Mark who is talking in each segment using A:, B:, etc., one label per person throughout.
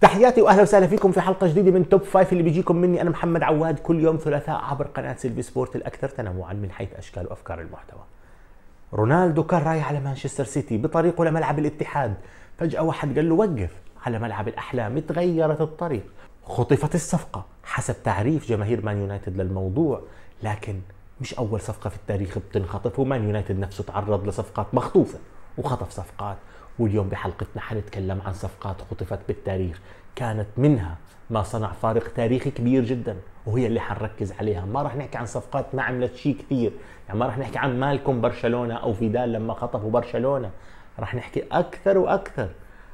A: تحياتي واهلا وسهلا فيكم في حلقه جديده من توب فايف اللي بيجيكم مني انا محمد عواد كل يوم ثلاثاء عبر قناه سيلفي سبورت الاكثر تنوعا من حيث اشكال وافكار المحتوى. رونالدو كان رايح على مانشستر سيتي بطريقه لملعب الاتحاد، فجاه واحد قال له وقف على ملعب الاحلام تغيرت الطريق، خطفت الصفقه حسب تعريف جماهير مان يونايتد للموضوع، لكن مش اول صفقه في التاريخ بتنخطف ومان يونايتد نفسه تعرض لصفقات مخطوفه وخطف صفقات واليوم بحلقتنا حنتكلم عن صفقات خطفت بالتاريخ كانت منها ما صنع فارق تاريخي كبير جدا وهي اللي حنركز عليها ما راح نحكي عن صفقات ما عملت شيء كثير يعني ما راح نحكي عن مالكم برشلونة أو فيدال لما خطفوا برشلونة راح نحكي أكثر وأكثر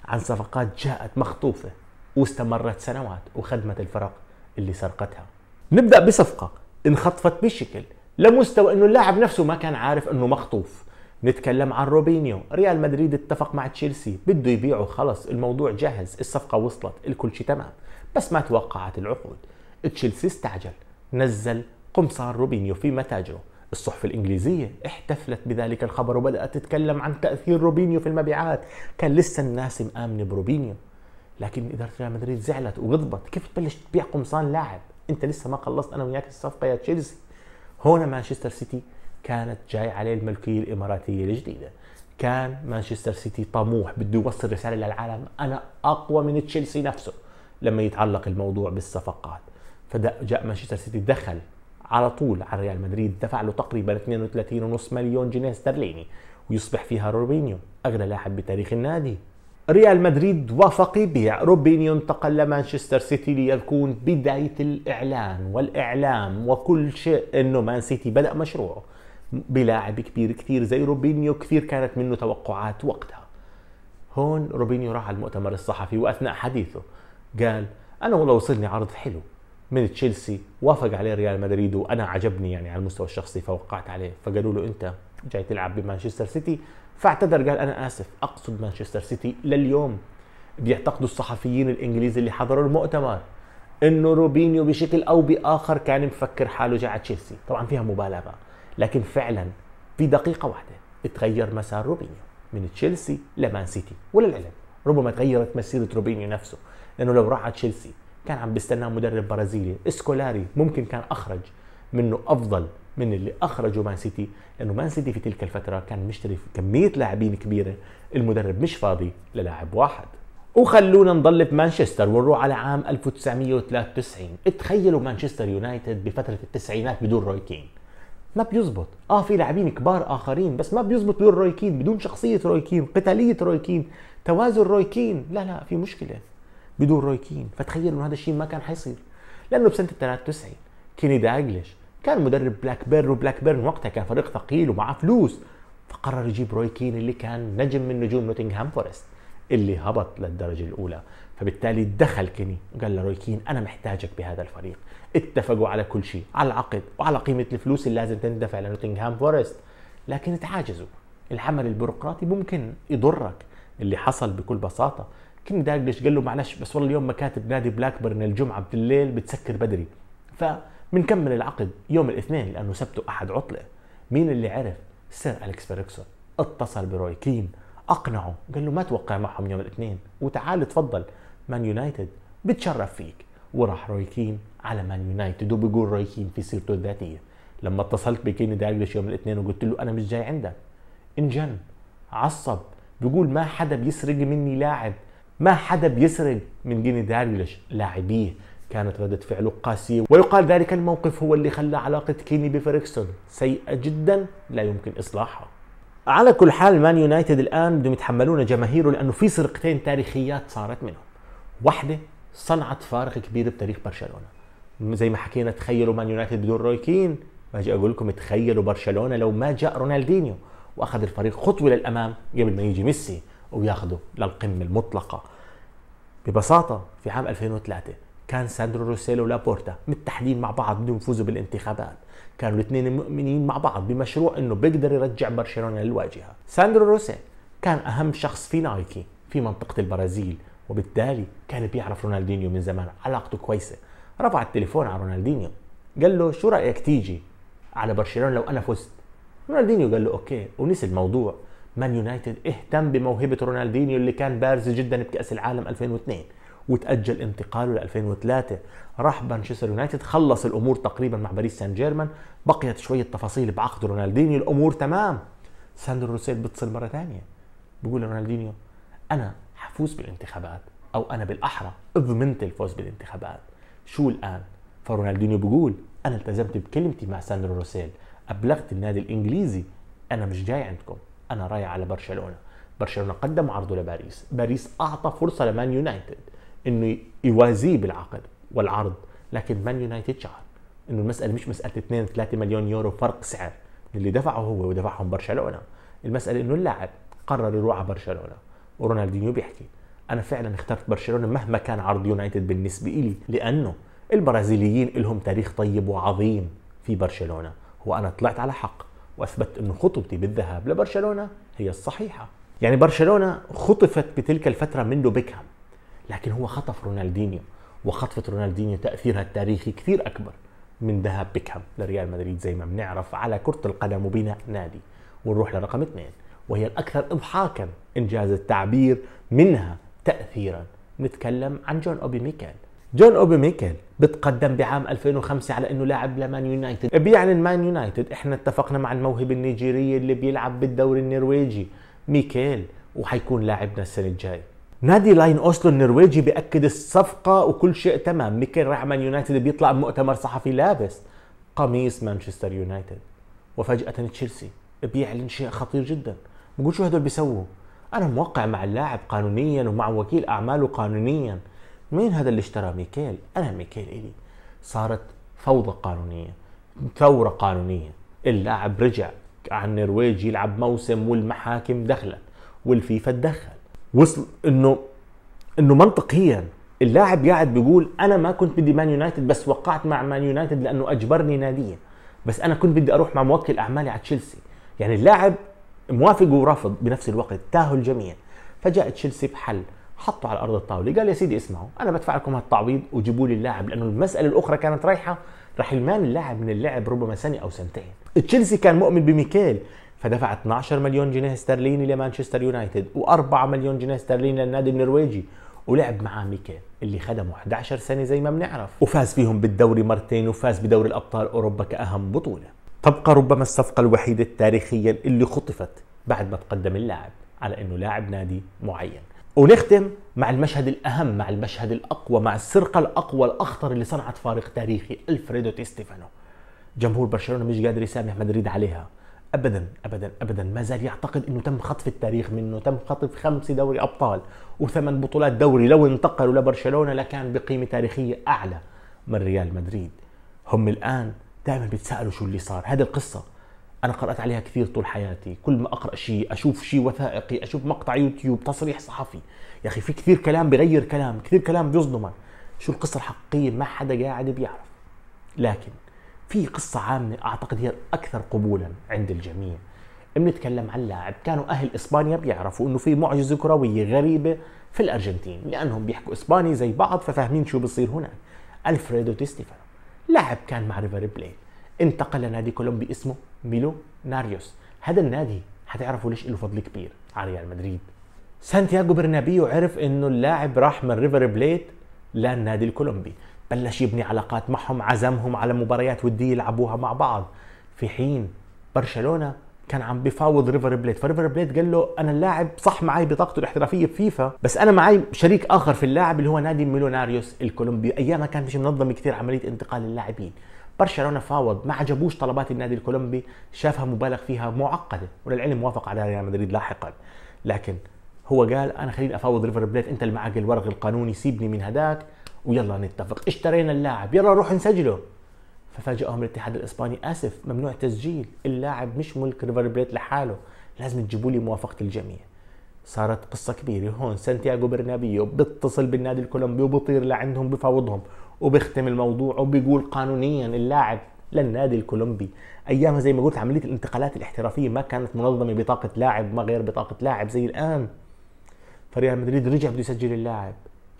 A: عن صفقات جاءت مخطوفة واستمرت سنوات وخدمت الفرق اللي سرقتها نبدأ بصفقة انخطفت بشكل لمستوى انه اللاعب نفسه ما كان عارف انه مخطوف نتكلم عن روبينيو ريال مدريد اتفق مع تشيلسي بده يبيعه خلص الموضوع جاهز الصفقة وصلت الكل شيء تمام بس ما توقعت العقود تشيلسي استعجل نزل قمصان روبينيو في متاجره الصحف الإنجليزية احتفلت بذلك الخبر وبدأت تتكلم عن تأثير روبينيو في المبيعات كان لسه الناس مآمنة بروبينيو لكن إدارة ريال مدريد زعلت وغضبت كيف تبلش تبيع قمصان لاعب أنت لسه ما خلصت أنا وياك الصفقة يا تشيلسي هون مانشستر سيتي كانت جاي عليه الملكيه الاماراتيه الجديده كان مانشستر سيتي طموح بده يوصل رساله للعالم انا اقوى من تشيلسي نفسه لما يتعلق الموضوع بالصفقات فجاء مانشستر سيتي دخل على طول على ريال مدريد دفع له تقريبا 32.5 مليون جنيه استرليني ويصبح فيها روبينيو اغلى لاعب بتاريخ النادي ريال مدريد وافق يبيع روبينيو انتقل لمانشستر سيتي ليكون بداية الإعلان والإعلام وكل شيء أنه مان سيتي بدأ مشروعه بلاعب كبير كثير زي روبينيو كثير كانت منه توقعات وقتها هون روبينيو راح على المؤتمر الصحفي واثناء حديثه قال انا والله وصلني عرض حلو من تشيلسي وافق عليه ريال مدريد وانا عجبني يعني على المستوى الشخصي فوقعت عليه فقالوا له انت جاي تلعب بمانشستر سيتي فاعتذر قال انا اسف اقصد مانشستر سيتي لليوم بيعتقدوا الصحفيين الانجليزي اللي حضروا المؤتمر انه روبينيو بشكل او باخر كان مفكر حاله جاي على تشيلسي طبعا فيها مبالغه لكن فعلا في دقيقه واحده تغير مسار روبينيو من تشيلسي لمان سيتي وللعلم ربما تغيرت مسيره روبينيو نفسه لانه لو راح على تشيلسي كان عم بيستناه مدرب برازيلي اسكولاري ممكن كان اخرج منه افضل من اللي أخرجه مان سيتي لانه مان سيتي في تلك الفتره كان مشتري في كميه لاعبين كبيره المدرب مش فاضي للاعب واحد وخلونا نضل في مانشستر ونروح على عام 1993 تخيلوا مانشستر يونايتد بفتره التسعينات بدون روي كين ما بيزبط اه في لاعبين كبار اخرين بس ما بيزبط بدون روي كين بدون شخصيه روي كين قتاليه روي كين توازن روي كين لا لا في مشكله بدون روي كين فتخيل انه هذا الشيء ما كان حيصير لانه بسنه 93 كيني داجلش كان مدرب بلاك بيرن وبلاك بيرن وقتها كان فريق ثقيل ومعاه فلوس فقرر يجيب روي كين اللي كان نجم من نجوم نوتنغهام فورست اللي هبط للدرجة الأولى فبالتالي دخل كيني وقال لروي كين أنا محتاجك بهذا الفريق اتفقوا على كل شيء على العقد وعلى قيمة الفلوس اللي لازم تندفع لنوتنغهام فورست لكن تعاجزوا العمل البيروقراطي ممكن يضرك اللي حصل بكل بساطة كيني داجلش قال له معلش بس والله اليوم مكاتب نادي بلاكبرن الجمعة بالليل بتسكر بدري فبنكمل العقد يوم الاثنين لأنه سبت أحد عطلة مين اللي عرف سير أليكس بيركسون اتصل بروي كين اقنعه قال له ما توقع معهم يوم الاثنين وتعال تفضل مان يونايتد بتشرف فيك وراح رويكين على مان يونايتد وبيقول رويكين في سيرته الذاتيه لما اتصلت بكيني دايلش يوم الاثنين وقلت له انا مش جاي عندك انجن عصب بيقول ما حدا بيسرق مني لاعب ما حدا بيسرق من جيني دايلش لاعبيه كانت ردة فعله قاسية ويقال ذلك الموقف هو اللي خلى علاقة كيني بفريكسون سيئة جدا لا يمكن إصلاحها على كل حال مان يونايتد الان بدهم يتحملون جماهيره لانه في سرقتين تاريخيات صارت منهم واحده صنعت فارق كبير بتاريخ برشلونه زي ما حكينا تخيلوا مان يونايتد بدون رويكين كين باجي اقول لكم تخيلوا برشلونه لو ما جاء رونالدينيو واخذ الفريق خطوه للامام قبل ما يجي ميسي وياخذه للقمه المطلقه ببساطه في عام 2003 كان ساندرو روسيلو ولابورتا متحدين مع بعض بدهم يفوزوا بالانتخابات كانوا الاثنين مؤمنين مع بعض بمشروع انه بيقدر يرجع برشلونه للواجهه ساندرو روسي كان اهم شخص في نايكي في منطقه البرازيل وبالتالي كان بيعرف رونالدينيو من زمان علاقته كويسه رفع التليفون على رونالدينيو قال له شو رايك تيجي على برشلونه لو انا فزت رونالدينيو قال له اوكي ونسي الموضوع مان يونايتد اهتم بموهبه رونالدينيو اللي كان بارز جدا بكاس العالم 2002 وتأجل انتقاله ل 2003 راح مانشستر يونايتد خلص الامور تقريبا مع باريس سان جيرمان بقيت شويه تفاصيل بعقد رونالدينيو الامور تمام ساندرو روسيل بتصل مره ثانيه بيقول لرونالدينيو انا حفوز بالانتخابات او انا بالاحرى اضمنت الفوز بالانتخابات شو الان فرونالدينيو بيقول انا التزمت بكلمتي مع ساندرو روسيل ابلغت النادي الانجليزي انا مش جاي عندكم انا رايح على برشلونه برشلونه قدم عرضه لباريس باريس اعطى فرصه لمان يونايتد انه يوازيه بالعقد والعرض لكن مان يونايتد شعر انه المساله مش مساله 2 3 مليون يورو فرق سعر اللي دفعه هو ودفعهم برشلونه المساله انه اللاعب قرر يروح على برشلونه ورونالدينيو بيحكي انا فعلا اخترت برشلونه مهما كان عرض يونايتد بالنسبه لي لانه البرازيليين لهم تاريخ طيب وعظيم في برشلونه وانا طلعت على حق واثبت انه خطوتي بالذهاب لبرشلونه هي الصحيحه يعني برشلونه خطفت بتلك الفتره منه بيكهام لكن هو خطف رونالدينيو وخطفة رونالدينيو تأثيرها التاريخي كثير أكبر من ذهاب بيكهام لريال مدريد زي ما بنعرف على كرة القدم وبناء نادي ونروح لرقم اثنين وهي الأكثر إضحاكا إنجاز التعبير منها تأثيرا نتكلم عن جون أوبي ميكال جون اوبي ميكل بتقدم بعام 2005 على انه لاعب لمان يونايتد بيعلن مان يونايتد احنا اتفقنا مع الموهبه النيجيريه اللي بيلعب بالدوري النرويجي ميكيل وحيكون لاعبنا السنه الجاي نادي لاين اوسلو النرويجي بياكد الصفقه وكل شيء تمام ميكيل رعمان يونايتد بيطلع بمؤتمر صحفي لابس قميص مانشستر يونايتد وفجاه تشيلسي بيعلن شيء خطير جدا بقول شو هدول بيسووا انا موقع مع اللاعب قانونيا ومع وكيل اعماله قانونيا مين هذا اللي اشترى ميكيل انا ميكيل الي صارت فوضى قانونيه ثوره قانونيه اللاعب رجع عن النرويج يلعب موسم والمحاكم دخلت والفيفا تدخل وصل انه انه منطقيا اللاعب قاعد بيقول انا ما كنت بدي مان يونايتد بس وقعت مع مان يونايتد لانه اجبرني ناديا بس انا كنت بدي اروح مع موكل اعمالي على تشيلسي يعني اللاعب موافق ورافض بنفس الوقت تاهل الجميع فجاء تشيلسي بحل حطه على ارض الطاوله قال يا سيدي اسمعوا انا بدفع لكم هالتعويض وجيبوا لي اللاعب لانه المساله الاخرى كانت رايحه رح يمان اللاعب من اللعب ربما سنه او سنتين تشيلسي كان مؤمن بميكيل فدفع 12 مليون جنيه استرليني لمانشستر يونايتد و4 مليون جنيه استرليني للنادي النرويجي ولعب مع ميكيل اللي خدمه 11 سنه زي ما بنعرف وفاز فيهم بالدوري مرتين وفاز بدوري الابطال اوروبا كاهم بطوله تبقى ربما الصفقه الوحيده تاريخيا اللي خطفت بعد ما تقدم اللاعب على انه لاعب نادي معين ونختم مع المشهد الأهم مع المشهد الأقوى مع السرقة الأقوى الأخطر اللي صنعت فارق تاريخي ألفريدو تيستيفانو جمهور برشلونة مش قادر يسامح مدريد عليها ابدا ابدا ابدا ما زال يعتقد انه تم خطف التاريخ منه تم خطف خمس دوري ابطال وثمان بطولات دوري لو انتقلوا لبرشلونه لكان بقيمه تاريخيه اعلى من ريال مدريد هم الان دائما بيتسالوا شو اللي صار هذه القصه انا قرات عليها كثير طول حياتي كل ما اقرا شيء اشوف شيء وثائقي اشوف مقطع يوتيوب تصريح صحفي يا اخي في كثير كلام بغير كلام كثير كلام بيصدمك شو القصه الحقيقيه ما حدا قاعد بيعرف لكن في قصة عامة أعتقد هي أكثر قبولا عند الجميع بنتكلم عن لاعب كانوا أهل إسبانيا بيعرفوا إنه في معجزة كروية غريبة في الأرجنتين لأنهم بيحكوا إسباني زي بعض ففاهمين شو بصير هناك ألفريدو تيستيفانو لاعب كان مع ريفر بليت انتقل لنادي كولومبي اسمه ميلو ناريوس هذا النادي حتعرفوا ليش له فضل كبير على ريال مدريد سانتياغو برنابيو عرف انه اللاعب راح من ريفر بليت للنادي الكولومبي بلش يبني علاقات معهم عزمهم على مباريات ودية يلعبوها مع بعض في حين برشلونة كان عم بفاوض ريفر بليت فريفر بليت قال له انا اللاعب صح معي بطاقته الاحترافيه بفيفا بس انا معي شريك اخر في اللاعب اللي هو نادي ميلوناريوس الكولومبي ايامها كان مش منظم كثير عمليه انتقال اللاعبين برشلونه فاوض ما عجبوش طلبات النادي الكولومبي شافها مبالغ فيها معقده وللعلم وافق على ريال مدريد لاحقا لكن هو قال انا خليني افاوض ريفر بليت انت اللي معك الورق القانوني سيبني من هداك ويلا نتفق اشترينا اللاعب يلا نروح نسجله ففاجئهم الاتحاد الاسباني اسف ممنوع تسجيل اللاعب مش ملك ريفر بليت لحاله لازم تجيبوا لي موافقه الجميع صارت قصة كبيرة هون سانتياغو برنابيو بيتصل بالنادي الكولومبي وبطير لعندهم بفوضهم وبختم الموضوع وبيقول قانونيا اللاعب للنادي الكولومبي ايامها زي ما قلت عملية الانتقالات الاحترافية ما كانت منظمة بطاقة لاعب ما غير بطاقة لاعب زي الان فريال مدريد رجع بده يسجل اللاعب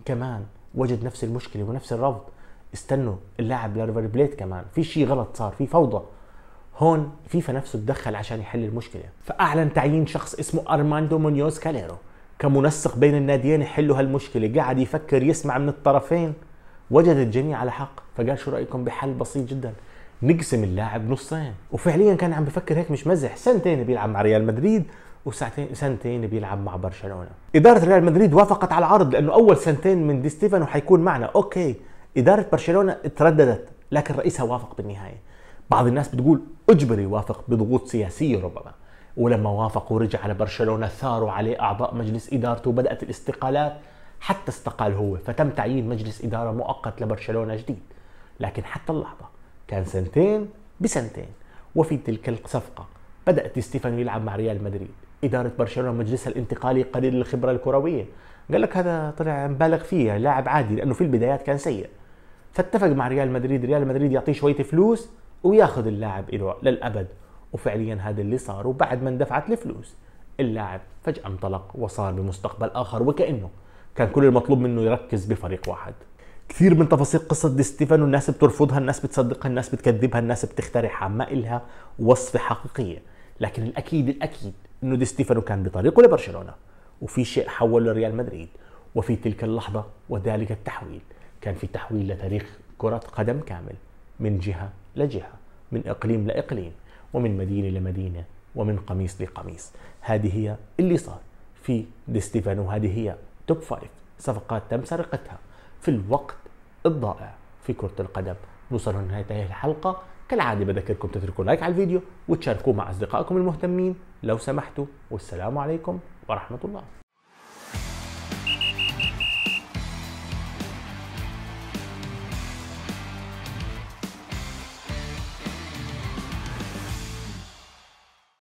A: كمان وجد نفس المشكله ونفس الرفض استنوا اللاعب لارفر بليت كمان في شيء غلط صار في فوضى هون فيفا نفسه تدخل عشان يحل المشكله فاعلن تعيين شخص اسمه ارماندو مونيوز كاليرو كمنسق بين الناديين يحلوا هالمشكله قاعد يفكر يسمع من الطرفين وجد الجميع على حق فقال شو رايكم بحل بسيط جدا نقسم اللاعب نصين وفعليا كان عم بفكر هيك مش مزح سنتين بيلعب مع ريال مدريد وساعتين سنتين بيلعب مع برشلونه اداره ريال مدريد وافقت على العرض لانه اول سنتين من دي ستيفانو حيكون معنا اوكي اداره برشلونه ترددت لكن رئيسها وافق بالنهايه بعض الناس بتقول اجبر يوافق بضغوط سياسيه ربما ولما وافق ورجع على برشلونه ثاروا عليه اعضاء مجلس ادارته وبدات الاستقالات حتى استقال هو فتم تعيين مجلس اداره مؤقت لبرشلونه جديد لكن حتى اللحظه كان سنتين بسنتين وفي تلك الصفقه بدات ستيفانو يلعب مع ريال مدريد اداره برشلونه مجلسها الانتقالي قليل الخبره الكرويه قال لك هذا طلع مبالغ فيه يعني لاعب عادي لانه في البدايات كان سيء فاتفق مع ريال مدريد ريال مدريد يعطيه شويه فلوس وياخذ اللاعب له للابد وفعليا هذا اللي صار وبعد ما اندفعت الفلوس اللاعب فجاه انطلق وصار بمستقبل اخر وكانه كان كل المطلوب منه يركز بفريق واحد كثير من تفاصيل قصة دي ستيفانو الناس بترفضها الناس بتصدقها الناس بتكذبها الناس بتخترعها ما إلها وصفة حقيقية لكن الاكيد الاكيد انه دي ستيفانو كان بطريقه لبرشلونه وفي شيء حوله لريال مدريد وفي تلك اللحظه وذلك التحويل كان في تحويل لتاريخ كره قدم كامل من جهه لجهه من اقليم لاقليم ومن مدينه لمدينه ومن قميص لقميص هذه هي اللي صار في دي ستيفانو هذه هي توب فايف صفقات تم سرقتها في الوقت الضائع في كرة القدم نوصل لنهاية هذه الحلقة كالعادة بذكركم تتركوا لايك على الفيديو وتشاركوه مع أصدقائكم المهتمين لو سمحتوا والسلام عليكم ورحمة الله